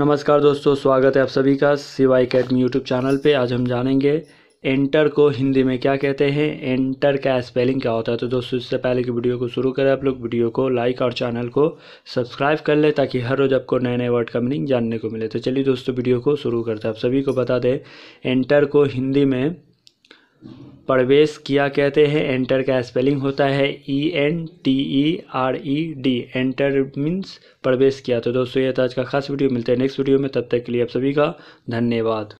नमस्कार दोस्तों स्वागत है आप सभी का सिवाई अकेडमी यूट्यूब चैनल पे आज हम जानेंगे एंटर को हिंदी में क्या कहते हैं एंटर का स्पेलिंग क्या होता है तो दोस्तों इससे पहले की वीडियो को शुरू करें आप लोग वीडियो को लाइक और चैनल को सब्सक्राइब कर लें ताकि हर रोज़ आपको नए नए वर्ड का मीनिंग जानने को मिले तो चलिए दोस्तों वीडियो को शुरू करते हैं आप सभी को बता दें एंटर को हिंदी में प्रवेश किया कहते हैं एंटर का स्पेलिंग होता है E N T E R E D enter means प्रवेश किया तो दोस्तों ये था आज का खास वीडियो मिलते हैं नेक्स्ट वीडियो में तब तक के लिए आप सभी का धन्यवाद